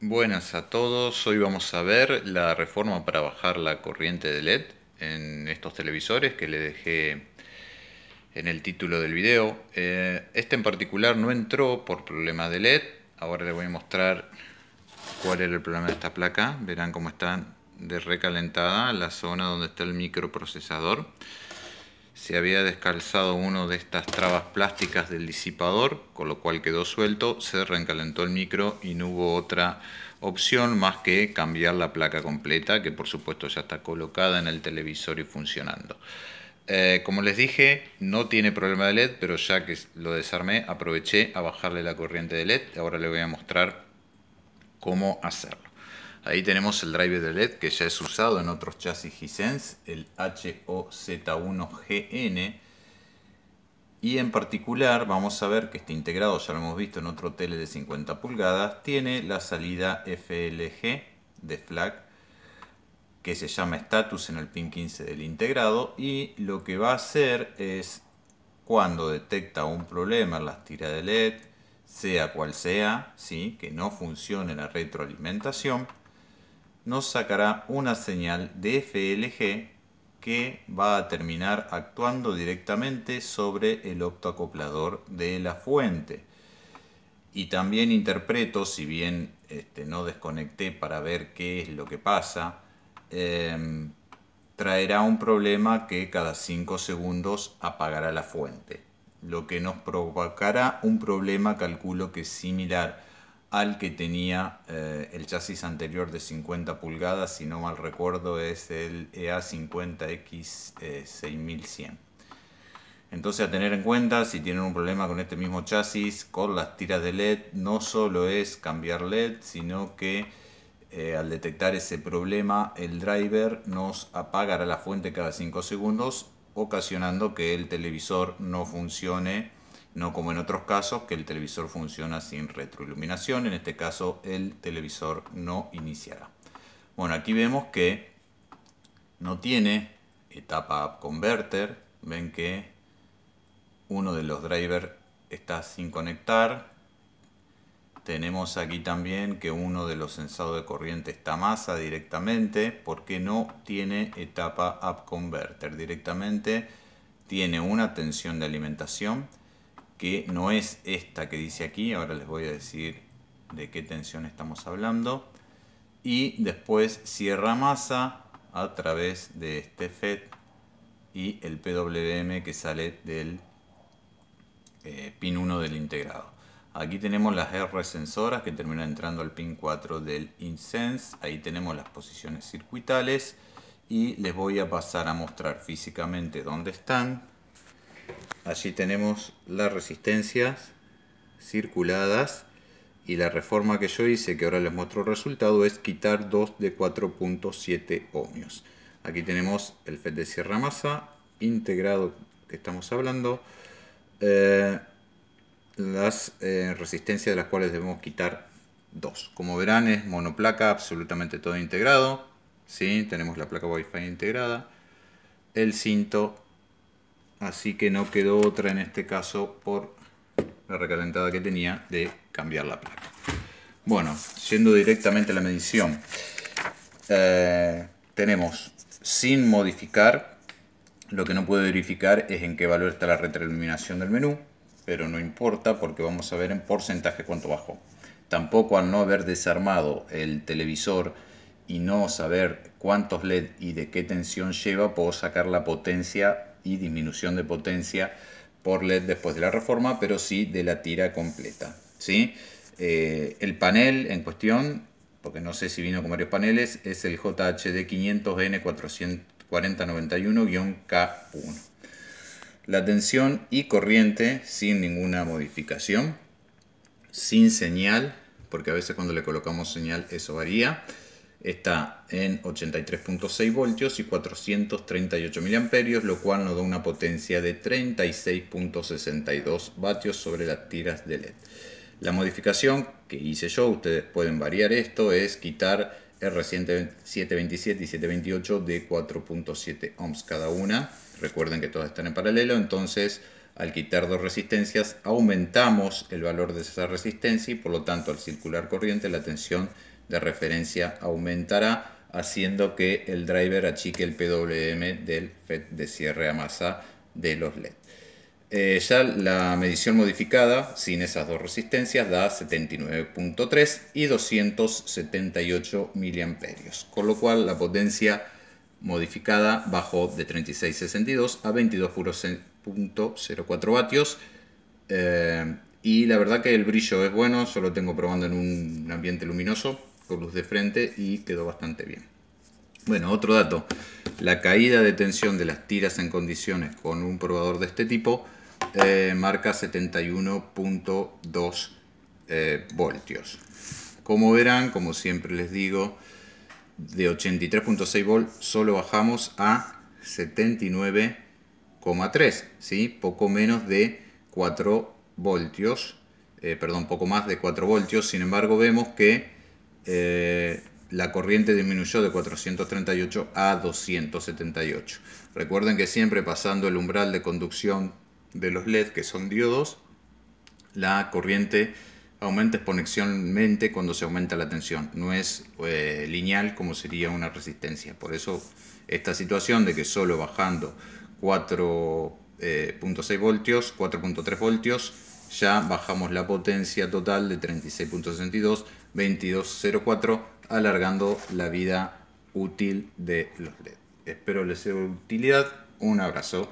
Buenas a todos, hoy vamos a ver la reforma para bajar la corriente de LED en estos televisores que le dejé en el título del video. Eh, este en particular no entró por problema de LED, ahora les voy a mostrar cuál era el problema de esta placa, verán cómo está de recalentada la zona donde está el microprocesador se había descalzado uno de estas trabas plásticas del disipador, con lo cual quedó suelto, se reencalentó el micro y no hubo otra opción más que cambiar la placa completa, que por supuesto ya está colocada en el televisor y funcionando. Eh, como les dije, no tiene problema de LED, pero ya que lo desarmé, aproveché a bajarle la corriente de LED. Ahora les voy a mostrar cómo hacerlo. Ahí tenemos el driver de LED que ya es usado en otros chasis Hisense, el HOZ1GN. Y en particular vamos a ver que este integrado, ya lo hemos visto en otro tele de 50 pulgadas, tiene la salida FLG de FLAC que se llama status en el pin 15 del integrado y lo que va a hacer es cuando detecta un problema en las tiras de LED, sea cual sea, ¿sí? que no funcione la retroalimentación, nos sacará una señal de FLG que va a terminar actuando directamente sobre el octoacoplador de la fuente. Y también interpreto, si bien este, no desconecté para ver qué es lo que pasa, em, traerá un problema que cada 5 segundos apagará la fuente, lo que nos provocará un problema, calculo que es similar al que tenía eh, el chasis anterior de 50 pulgadas, si no mal recuerdo es el EA50X6100. Eh, Entonces a tener en cuenta, si tienen un problema con este mismo chasis, con las tiras de LED, no solo es cambiar LED, sino que eh, al detectar ese problema, el driver nos apagará la fuente cada 5 segundos, ocasionando que el televisor no funcione no como en otros casos que el televisor funciona sin retroiluminación, en este caso el televisor no iniciará. Bueno, aquí vemos que no tiene etapa App Converter, ven que uno de los drivers está sin conectar, tenemos aquí también que uno de los sensados de corriente está masa directamente porque no tiene etapa up converter. Directamente tiene una tensión de alimentación que no es esta que dice aquí, ahora les voy a decir de qué tensión estamos hablando. Y después cierra masa a través de este fed y el PWM que sale del eh, pin 1 del integrado. Aquí tenemos las R sensoras que terminan entrando al pin 4 del InSense. Ahí tenemos las posiciones circuitales y les voy a pasar a mostrar físicamente dónde están Allí tenemos las resistencias circuladas y la reforma que yo hice, que ahora les muestro el resultado, es quitar 2 de 4.7 ohmios. Aquí tenemos el fed de Sierra Masa integrado que estamos hablando, eh, las eh, resistencias de las cuales debemos quitar dos, Como verán es monoplaca, absolutamente todo integrado. ¿sí? Tenemos la placa Wi-Fi integrada, el cinto así que no quedó otra en este caso por la recalentada que tenía de cambiar la placa. Bueno, yendo directamente a la medición, eh, tenemos sin modificar, lo que no puedo verificar es en qué valor está la retroiluminación del menú, pero no importa porque vamos a ver en porcentaje cuánto bajó. Tampoco al no haber desarmado el televisor y no saber cuántos LED y de qué tensión lleva, puedo sacar la potencia y disminución de potencia por LED después de la reforma, pero sí de la tira completa. ¿sí? Eh, el panel en cuestión, porque no sé si vino con varios paneles, es el JHD 500 n 44091 k 1 La tensión y corriente sin ninguna modificación, sin señal, porque a veces cuando le colocamos señal eso varía está en 83.6 voltios y 438 miliamperios, lo cual nos da una potencia de 36.62 vatios sobre las tiras de LED. La modificación que hice yo, ustedes pueden variar esto, es quitar R727 y 728 de 4.7 ohms cada una. Recuerden que todas están en paralelo, entonces al quitar dos resistencias aumentamos el valor de esa resistencia y por lo tanto al circular corriente la tensión de referencia aumentará, haciendo que el driver achique el PWM del FET de cierre a masa de los LED. Eh, ya la medición modificada sin esas dos resistencias da 79.3 y 278 miliamperios, con lo cual la potencia modificada bajó de 36.62 a 22.04 vatios. Eh, y la verdad que el brillo es bueno, solo tengo probando en un ambiente luminoso con luz de frente y quedó bastante bien. Bueno, otro dato, la caída de tensión de las tiras en condiciones con un probador de este tipo eh, marca 71.2 eh, voltios. Como verán, como siempre les digo, de 83.6 voltios solo bajamos a 79,3, ¿sí? poco menos de 4 voltios, eh, perdón, poco más de 4 voltios, sin embargo vemos que eh, la corriente disminuyó de 438 a 278. Recuerden que siempre pasando el umbral de conducción de los LED, que son diodos, la corriente aumenta exponencialmente cuando se aumenta la tensión. No es eh, lineal como sería una resistencia. Por eso esta situación de que solo bajando 4.6 eh, voltios, 4.3 voltios, ya bajamos la potencia total de 36.62 2204, alargando la vida útil de los LED. Espero les sea de utilidad. Un abrazo.